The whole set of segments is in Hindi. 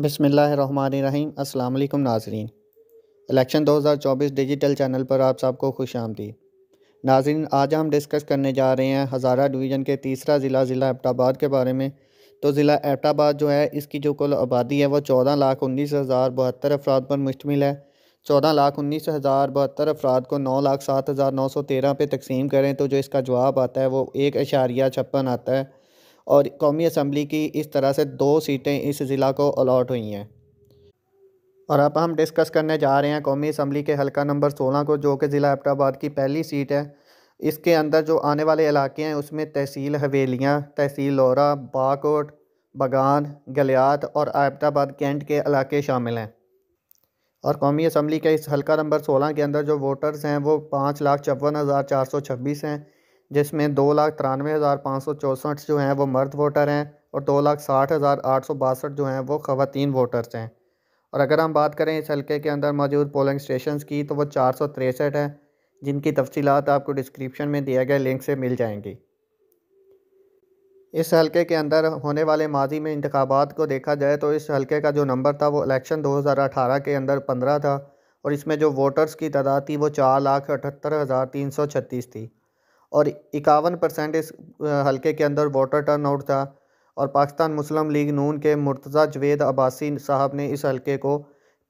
बसमीम अल्लाम नाजरीन इलेक्शन 2024 डिजिटल चैनल पर आप सबको खुश आमदी नाजरीन आज हम डिस्कस करने जा रहे हैं हज़ारा डिवीज़न के तीसरा ज़िला ज़िला एबटाबाद के बारे में तो ज़िला एबटाबाद जो है इसकी जो कुल आबादी है वो चौदह लाख उन्नीस हज़ार बहत्तर अफराद पर मुश्तमिल है चौदह लाख उन्नीस हज़ार बहत्तर अफराद को नौ लाख सात हज़ार नौ सौ तेरह पर तकसीम करें तो जो इसका जवाब आता है वो एक अशारिया छप्पन आता है और कौमी असम्बली की इस तरह से दो सीटें इस ज़िला को अलाट हुई हैं और अब हम डिस्कस करने जा रहे हैं कौमी असम्बली के हलका नंबर सोलह को जो कि ज़िला एबटाबाद की पहली सीट है इसके अंदर जो आने वाले इलाके हैं उसमें तहसील हवेलियाँ तहसील लोरा बाकोट बगान गलियात और एबटाबाद कैंट के इलाके शामिल हैं और कौमी असम्बली के इस हलका नंबर सोलह के अंदर जो वोटर्स हैं वो पाँच लाख चौवन हज़ार चार सौ छब्बीस हैं जिसमें दो लाख तिरानवे हज़ार पाँच सौ चौंसठ जो हैं वो मर्द वोटर हैं और दो लाख साठ हज़ार आठ सौ बासठ जो हैं वो ख़वातीन वोटर्स हैं और अगर हम बात करें इस हल्के के अंदर मौजूद पोलिंग स्टेशन की तो वो चार सौ तिरसठ हैं जिनकी तफसीत आपको डिस्क्रिप्शन में दिया गया लिंक से मिल जाएंगी इस हलके के अंदर होने वाले माजी में इंतबात को देखा जाए तो इस हल्के का जो नंबर था वो इलेक्शन दो हज़ार अठारह के अंदर पंद्रह था और इसमें जो वोटर्स की तादाद थी वो चार लाख अठहत्तर हज़ार तीन सौ छत्तीस थी और इक्यावन परसेंट इस हलके के अंदर वोटर टर्न आउट था और पाकिस्तान मुस्लिम लीग नून के मुर्तज़ा जवेद अब्बासी साहब ने इस हलके को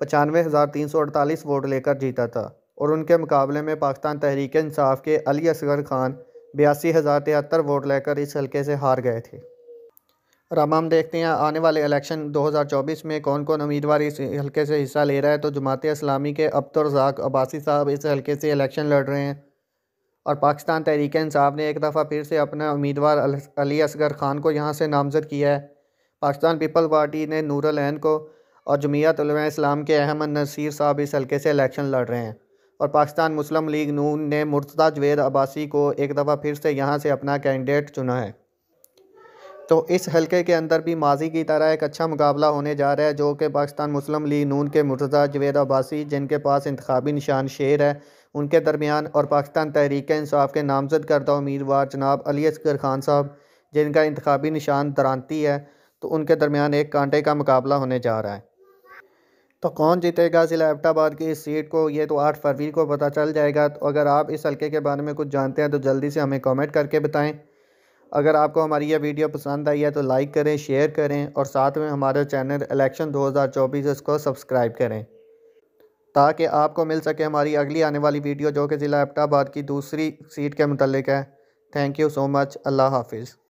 पचानवे हज़ार तीन सौ अड़तालीस वोट लेकर जीता था और उनके मुकाबले में पाकिस्तान तहरीक इंसाफ के अली असगर खान बयासी हज़ार तिहत्तर वोट लेकर इस हलके से हार गए थे राम हम देखते हैं आने वाले इलेक्शन 2024 में कौन कौन उम्मीदवार इस हलके से हिस्सा ले रहा है तो जमात इस्लामी के अब्दुलरजाक अब्बासी साहब इस हलके से इलेक्शन लड़ रहे हैं और पाकिस्तान तहरीक इंसाफ ने एक दफ़ा फिर से अपना उम्मीदवार अली असगर खान को यहाँ से नामज़द किया है पाकिस्तान पीपल पार्टी ने नूरलैन को और जमीयत इस्लाम के अहमद नसीर साहब इस हल्के से इलेक्शन लड़ रहे हैं और पाकिस्तान मुस्लिम लीग नून ने मुर्तदा जवेद अब्बासी को एक दफ़ा फिर से यहाँ से अपना कैंडिडेट चुना है तो इस हलके के अंदर भी माजी की तरह एक अच्छा मुकाबला होने जा रहा है जो कि पाकिस्तान मुस्लिम लीग नून के मुर्तज़ा जवेद अब्बासी जिनके पास इंतबी निशान शेर है उनके दरमियान और पाकिस्तान तहरीक इंसाफ के नामजद करदा उम्मीदवार जनाब अली असगर खान साहब जिनका इंतबी निशान दरानती है तो उनके दरमियान एक कांटे का मुकाबला होने जा रहा है तो कौन जीतेगा ज़िला एबटाबाद की इस सीट को ये तो आठ फरवरी को पता चल जाएगा तो अगर आप इस हल्के के बारे में कुछ जानते हैं तो जल्दी से हमें कमेंट करके बताएं अगर आपको हमारी यह वीडियो पसंद आई है तो लाइक करें शेयर करें और साथ में हमारा चैनल इलेक्शन 2024 इसको सब्सक्राइब करें ताकि आपको मिल सके हमारी अगली आने वाली वीडियो जो कि ज़िला एबटाबाद की दूसरी सीट के मतलब है थैंक यू सो मच अल्लाह हाफिज़